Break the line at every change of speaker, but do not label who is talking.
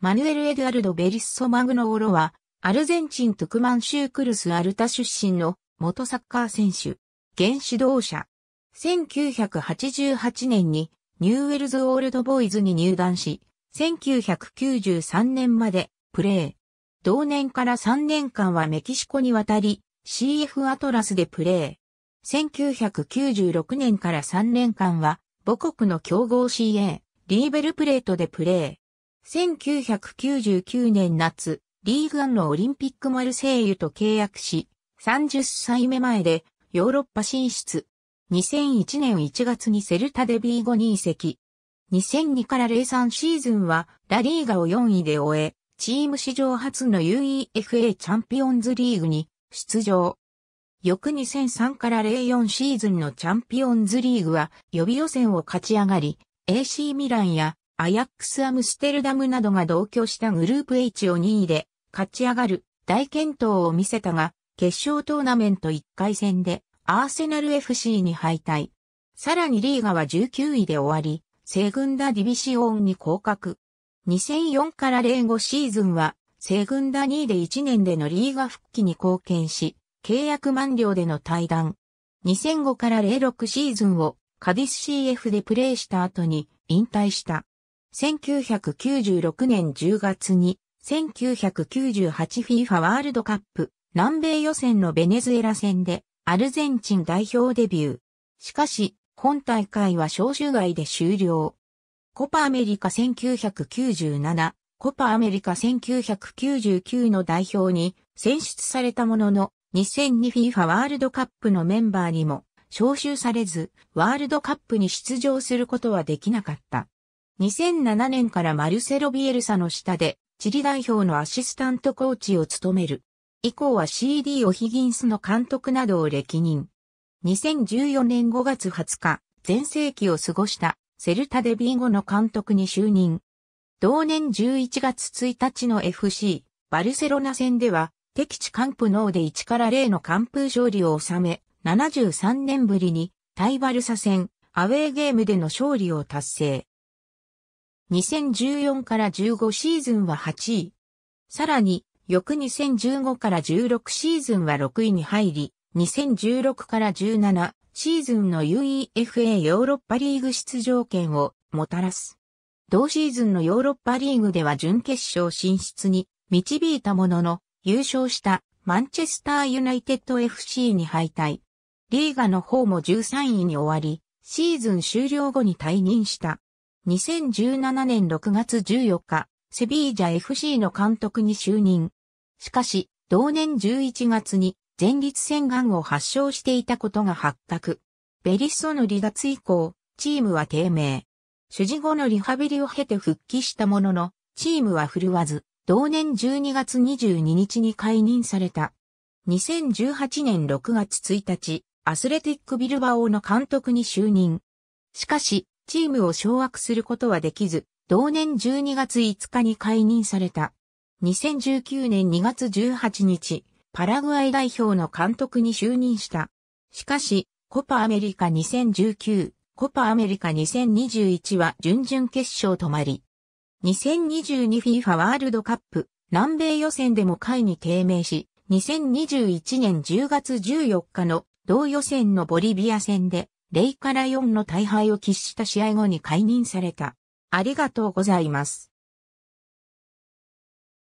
マヌエル・エドゥアルド・ベリッソ・マグノーロは、アルゼンチン・トゥクマン州クルス・アルタ出身の元サッカー選手、現指導者。1988年にニューウェルズ・オールド・ボーイズに入団し、1993年までプレー。同年から3年間はメキシコに渡り、CF アトラスでプレー。1996年から3年間は母国の強豪 CA、リーベルプレートでプレ1999年夏、リーグアンのオリンピックマルセイユと契約し、30歳目前でヨーロッパ進出。2001年1月にセルタデビーゴに移籍。2002から03シーズンはラリーガを4位で終え、チーム史上初の UEFA チャンピオンズリーグに出場。翌2003から04シーズンのチャンピオンズリーグは予備予選を勝ち上がり、AC ミランやアヤックスアムステルダムなどが同居したグループ H を2位で勝ち上がる大健闘を見せたが、決勝トーナメント1回戦でアーセナル FC に敗退。さらにリーガは19位で終わり、西軍ダディビシオンに降格。2004から05シーズンは、西軍ダ2位で1年でのリーガ復帰に貢献し、契約満了での対談。2005から06シーズンをカディス CF でプレーした後に引退した。1996年10月に、1998 FIFA ワールドカップ南米予選のベネズエラ戦でアルゼンチン代表デビュー。しかし、本大会は招集外で終了。コパアメリカ1997、コパアメリカ1999の代表に選出されたものの、2002FIFA ワールドカップのメンバーにも招集されず、ワールドカップに出場することはできなかった。2007年からマルセロ・ビエルサの下で、チリ代表のアシスタントコーチを務める。以降は CD オヒギンスの監督などを歴任。2014年5月20日、全盛期を過ごしたセルタデビーゴの監督に就任。同年11月1日の FC バルセロナ戦では敵地カンプノーで1から0の完封勝利を収め、73年ぶりに対バルサ戦アウェーゲームでの勝利を達成。2014から15シーズンは8位。さらに、翌2015から16シーズンは6位に入り、2016から17シーズンの UEFA ヨーロッパリーグ出場権をもたらす。同シーズンのヨーロッパリーグでは準決勝進出に導いたものの、優勝したマンチェスターユナイテッド FC に敗退。リーガの方も13位に終わり、シーズン終了後に退任した。2017年6月14日、セビージャ FC の監督に就任。しかし、同年11月に前立腺癌を発症していたことが発覚。ベリッソの離脱以降、チームは低迷。主治後のリハビリを経て復帰したものの、チームは振るわず、同年12月22日に解任された。2018年6月1日、アスレティックビルバオの監督に就任。しかし、チームを掌握することはできず、同年12月5日に解任された。2019年2月18日、パラグアイ代表の監督に就任した。しかし、コパアメリカ2019、コパアメリカ2021は準々決勝止まり。2022FIFA ワールドカップ、南米予選でも下位に低迷し、2021年10月14日の同予選のボリビア戦でレイカラ4の大敗を喫した試合後に解任された。ありがとうございます。